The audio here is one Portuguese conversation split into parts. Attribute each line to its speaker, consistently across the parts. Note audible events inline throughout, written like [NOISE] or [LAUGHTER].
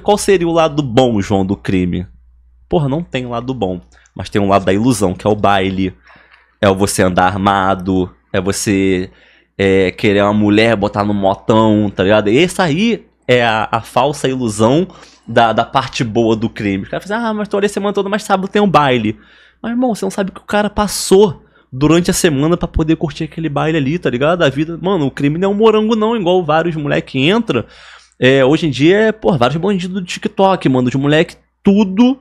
Speaker 1: qual seria o lado bom, João, do crime? Porra, não tem lado bom. Mas tem um lado da ilusão, que é o baile. É você andar armado. É você é, querer uma mulher, botar no motão, tá ligado? E essa aí é a, a falsa ilusão da, da, parte boa do crime. O cara fala assim, ah, mas tô ali a semana toda, mas sábado tem um baile. Mas, irmão, você não sabe o que o cara passou durante a semana para poder curtir aquele baile ali, tá ligado? A vida. Mano, o crime não é um morango, não, igual vários moleques entra é, hoje em dia, é, pô, vários bandidos do TikTok, mano, de moleque, tudo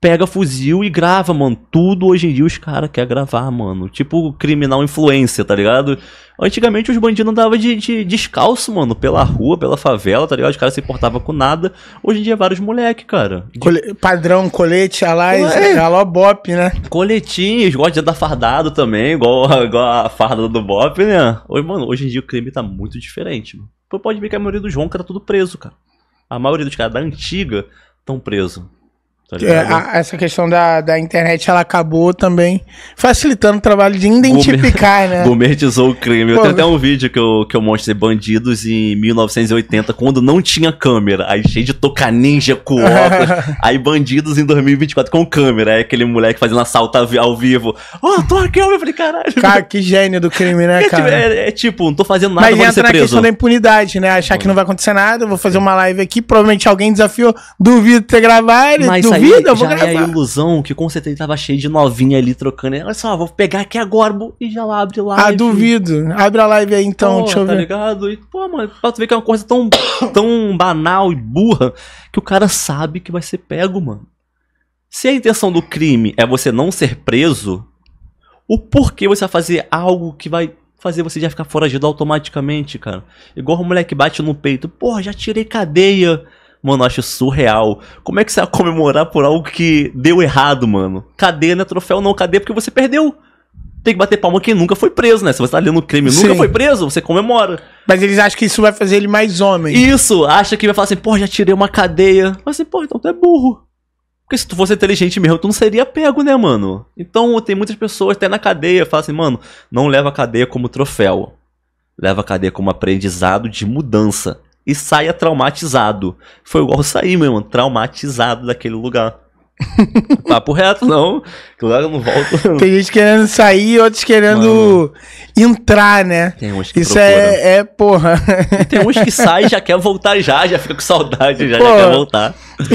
Speaker 1: pega fuzil e grava, mano. Tudo hoje em dia os caras querem gravar, mano. Tipo criminal influência, tá ligado? Antigamente os bandidos andavam de, de, descalço, mano, pela rua, pela favela, tá ligado? Os caras se importavam com nada. Hoje em dia vários moleque, cara. De...
Speaker 2: Cole... Padrão, colete, alás, é. aló bop, né?
Speaker 1: Coletinhos, gosta de andar fardado também, igual, igual a farda do bop, né? Hoje, mano, hoje em dia o crime tá muito diferente, mano. Pode ver que a maioria dos Ronca tá tudo preso, cara. A maioria dos caras da antiga estão presos. Tá é, a,
Speaker 2: essa questão da, da internet ela acabou também facilitando o trabalho de identificar, né? [LAUGHS]
Speaker 1: Gomertizou o crime. Pô, tenho até um vídeo que eu, que eu mostrei bandidos em 1980, quando não tinha câmera. Aí cheio de toca ninja com óculos. [LAUGHS] aí bandidos em 2024 com câmera. Aí aquele moleque fazendo assalto ao vivo.
Speaker 2: Ô, oh, tô aqui, eu falei, caralho. Cara, [LAUGHS] que gênio do crime, né, é, tipo, cara? É,
Speaker 1: é, é tipo, não tô fazendo nada, Mas vou entra ser na preso. questão da
Speaker 2: impunidade, né? Achar que não vai acontecer nada, vou fazer uma live aqui, provavelmente alguém desafiou, duvido de ter gravado, Mas Convida, aí, vou já gravar. É a
Speaker 1: ilusão que com certeza tava cheio de novinha ali trocando. Olha só, vou pegar aqui agora
Speaker 2: e já abre live. Ah, né, duvido.
Speaker 1: Abre a live aí então, pô, deixa eu tá ver. ligado? E, pô, mano, pra tu ver que é uma coisa tão, tão banal e burra que o cara sabe que vai ser pego, mano. Se a intenção do crime é você não ser preso, o porquê você vai fazer algo que vai fazer você já ficar foragido automaticamente, cara? Igual o moleque bate no peito, porra, já tirei cadeia. Mano, eu acho surreal. Como é que você vai comemorar por algo que deu errado, mano? Cadê, né? Troféu não, cadê? É porque você perdeu tem que bater palma quem nunca foi preso, né? Se você tá lendo crime Sim. nunca foi preso, você comemora. Mas eles acham que isso vai fazer ele mais homem. Isso, acha que vai falar assim, pô, já tirei uma cadeia. Mas assim, pô, então tu é burro. Porque se tu fosse inteligente mesmo, tu não seria pego, né, mano? Então tem muitas pessoas até na cadeia, falam assim, mano, não leva a cadeia como troféu. Leva a cadeia como aprendizado de mudança e saia traumatizado. Foi igual sair, meu irmão, traumatizado daquele lugar. [LAUGHS] Papo reto, não. Claro, eu não volto. [LAUGHS] Tem
Speaker 2: gente querendo sair, outros querendo Mano. entrar, né? Tem uns que Isso é, é, porra. E tem uns que saem
Speaker 1: já [LAUGHS] quer voltar já, já fica com saudade, já, já quer voltar.